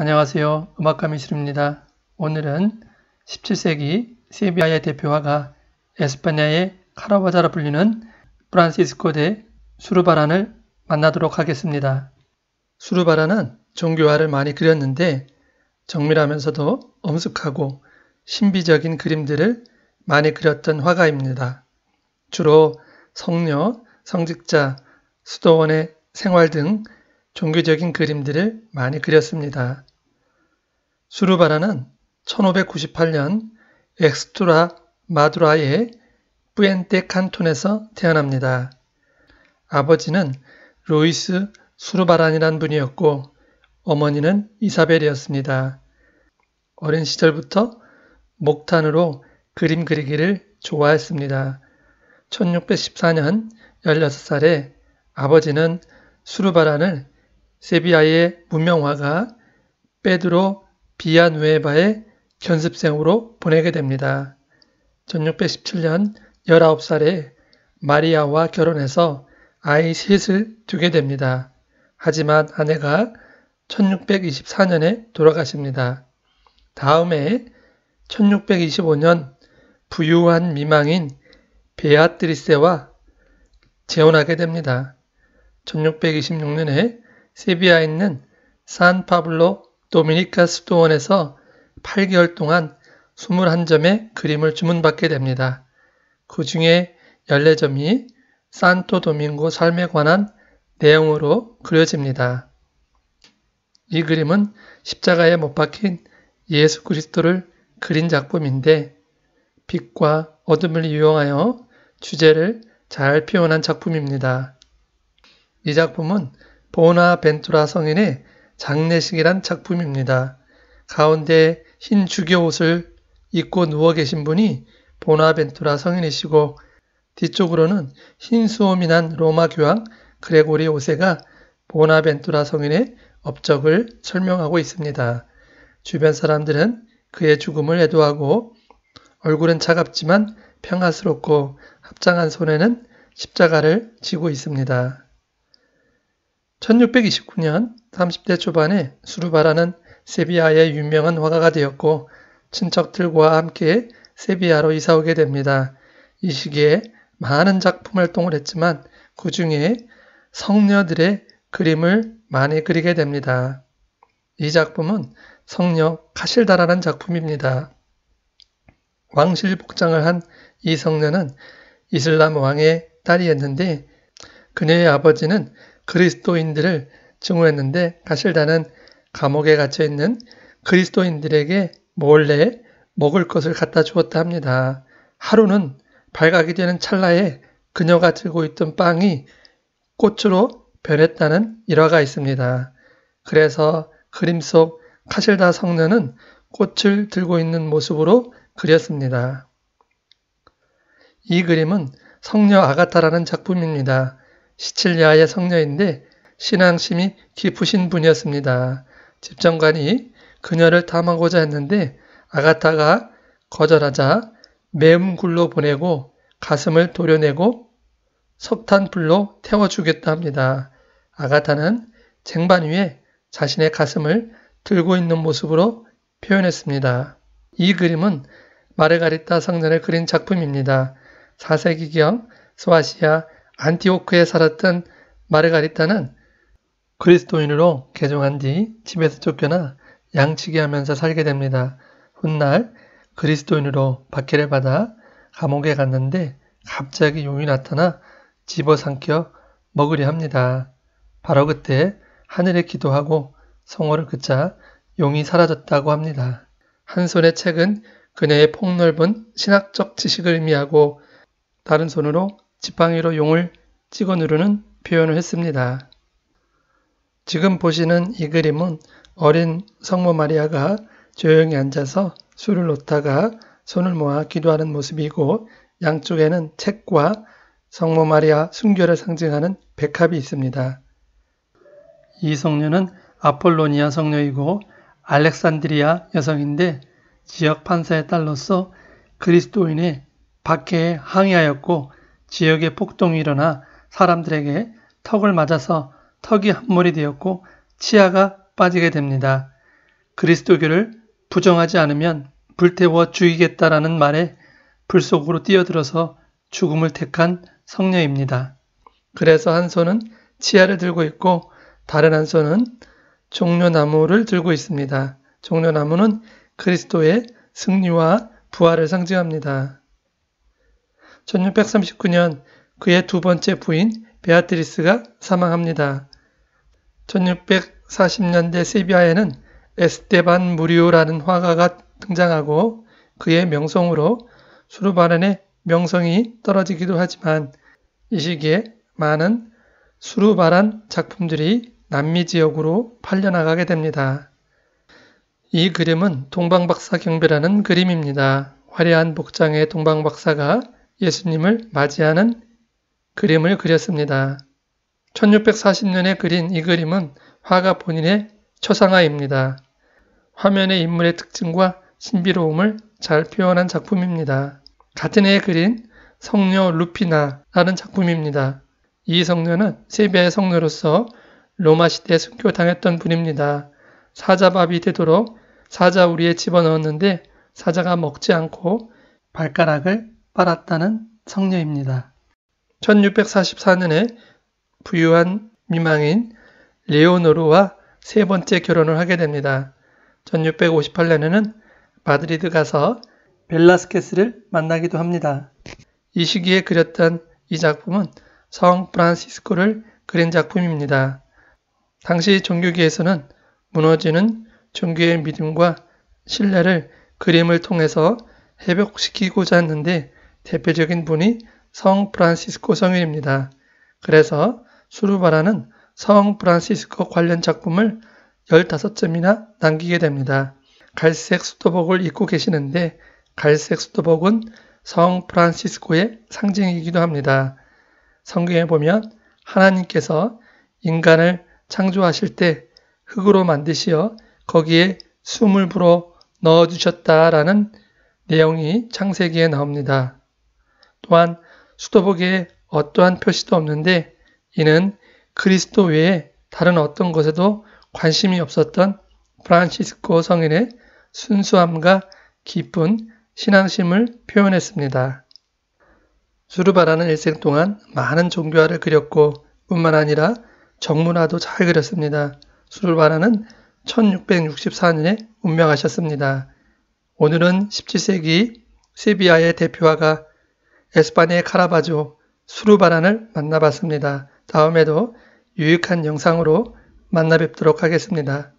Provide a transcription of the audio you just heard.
안녕하세요. 음악가 미실입니다. 오늘은 17세기 세비야의 대표화가 에스파냐의 카라바자라 불리는 프란시스코 대 수르바란을 만나도록 하겠습니다. 수르바란은 종교화를 많이 그렸는데 정밀하면서도 엄숙하고 신비적인 그림들을 많이 그렸던 화가입니다. 주로 성녀, 성직자, 수도원의 생활 등 종교적인 그림들을 많이 그렸습니다. 수르바라는 1598년 엑스트라 마두라의 뿌엔테 칸톤에서 태어납니다. 아버지는 루이스 수르바란이란 분이었고 어머니는 이사벨이었습니다. 어린 시절부터 목탄으로 그림 그리기를 좋아했습니다. 1614년 16살에 아버지는 수르바란을 세비야의 문명화가 베드로 비아누에바의 견습생으로 보내게 됩니다. 1617년 19살에 마리아와 결혼해서 아이 셋을 두게 됩니다. 하지만 아내가 1624년에 돌아가십니다. 다음해 1625년 부유한 미망인 베아트리세와 재혼하게 됩니다. 1626년에 세비야에 있는 산 파블로 도미니카 습도원에서 8개월 동안 21점의 그림을 주문받게 됩니다. 그 중에 14점이 산토 도밍고 삶에 관한 내용으로 그려집니다. 이 그림은 십자가에 못 박힌 예수 그리스도를 그린 작품인데 빛과 어둠을 이용하여 주제를 잘 표현한 작품입니다. 이 작품은 보나 벤투라 성인의 장례식이란 작품입니다. 가운데 흰 주교 옷을 입고 누워 계신 분이 보나벤투라 성인이시고 뒤쪽으로는 흰 수염이 난 로마 교황 그레고리 5세가 보나벤투라 성인의 업적을 설명하고 있습니다. 주변 사람들은 그의 죽음을 애도하고 얼굴은 차갑지만 평화스럽고 합장한 손에는 십자가를 쥐고 있습니다. 1629년 30대 초반에 수르바라는 세비야의 유명한 화가가 되었고 친척들과 함께 세비야로 이사오게 됩니다. 이 시기에 많은 작품 활동을 했지만 그 중에 성녀들의 그림을 많이 그리게 됩니다. 이 작품은 성녀 카실다라는 작품입니다. 왕실 복장을 한 이 성녀는 이슬람 왕의 딸이었는데 그녀의 아버지는 그리스도인들을 증오했는데 가실다는 감옥에 갇혀 있는 그리스도인들에게 몰래 먹을 것을 갖다 주었다 합니다. 하루는 발각이 되는 찰나에 그녀가 들고 있던 빵이 꽃으로 변했다는 일화가 있습니다. 그래서 그림 속 카실다 성녀는 꽃을 들고 있는 모습으로 그렸습니다. 이 그림은 성녀 아가타라는 작품입니다. 시칠리아의 성녀인데 신앙심이 깊으신 분이었습니다. 집정관이 그녀를 탐하고자 했는데 아가타가 거절하자 매음 굴로 보내고 가슴을 도려내고 석탄불로 태워주겠다 합니다. 아가타는 쟁반 위에 자신의 가슴을 들고 있는 모습으로 표현했습니다. 이 그림은 마르가리타 성전을 그린 작품입니다. 4세기경 소아시아 안티오크에 살았던 마르가리타는 그리스도인으로 개종한 뒤 집에서 쫓겨나 양치기하면서 살게 됩니다. 훗날 그리스도인으로 박해를 받아 감옥에 갔는데 갑자기 용이 나타나 집어삼켜 먹으려 합니다. 바로 그때 하늘에 기도하고 성호를 그자 용이 사라졌다고 합니다. 한 손의 책은 그녀의 폭넓은 신학적 지식을 의미하고 다른 손으로 지팡이로 용을 찍어 누르는 표현을 했습니다. 지금 보시는 이 그림은 어린 성모 마리아가 조용히 앉아서 술을 놓다가 손을 모아 기도하는 모습이고 양쪽에는 책과 성모 마리아 순결을 상징하는 백합이 있습니다. 이 성녀는 아폴로니아 성녀이고 알렉산드리아 여성인데 지역 판사의 딸로서 그리스도인의 박해에 항의하였고 지역의 폭동이 일어나 사람들에게 턱을 맞아서 턱이 함몰이 되었고 치아가 빠지게 됩니다. 그리스도교를 부정하지 않으면 불태워 죽이겠다라는 말에 불 속으로 뛰어들어서 죽음을 택한 성녀입니다. 그래서 한 손은 치아를 들고 있고 다른 한 손은 종려나무를 들고 있습니다. 종려나무는 그리스도의 승리와 부활을 상징합니다. 1639년 그의 두 번째 부인 베아트리스가 사망합니다. 1640년대 세비야에는 에스테반 무리오라는 화가가 등장하고 그의 명성으로 수르바렌의 명성이 떨어지기도 하지만 이 시기에 많은 수르바란 작품들이 남미 지역으로 팔려나가게 됩니다. 이 그림은 동방박사 경배라는 그림입니다. 화려한 복장의 동방박사가 예수님을 맞이하는 그림을 그렸습니다. 1640년에 그린 이 그림은 화가 본인의 초상화입니다. 화면의 인물의 특징과 신비로움을 잘 표현한 작품입니다. 같은 해에 그린 성녀 루피나라는 작품입니다. 이 성녀는 세비야의 성녀로서 로마 시대에 순교당했던 분입니다. 사자밥이 되도록 사자우리에 집어넣었는데 사자가 먹지 않고 발가락을 빨았다는 성녀입니다. 1644년에 부유한 미망인 레오노르와 세 번째 결혼을 하게 됩니다. 1658년에는 마드리드 가서 벨라스케스를 만나기도 합니다. 이 시기에 그렸던 이 작품은 성 프란시스코를 그린 작품입니다. 당시 종교계에서는 무너지는 종교의 믿음과 신뢰를 그림을 통해서 회복시키고자 했는데 대표적인 분이 성 프란시스코 성인입니다. 그래서 수루바라는성 프란시스코 관련 작품을 15점이나 남기게 됩니다. 갈색 수도복을 입고 계시는데 갈색 수도복은 성 프란시스코의 상징이기도 합니다. 성경에 보면 하나님께서 인간을 창조하실 때 흙으로 만드시어 거기에 숨을 불어 넣어주셨다라는 내용이 창세기에 나옵니다. 또한 수도복에 어떠한 표시도 없는데 이는 그리스도 외에 다른 어떤 것에도 관심이 없었던 프란시스코 성인의 순수함과 깊은 신앙심을 표현했습니다. 수르바라는 일생 동안 많은 종교화를 그렸고 뿐만 아니라 정문화도 잘 그렸습니다. 수르바라는 1664년에 운명하셨습니다. 오늘은 17세기 세비야의 대표화가 에스파니의 카라바조, 수르바란을 만나봤습니다. 다음에도 유익한 영상으로 만나 뵙도록 하겠습니다.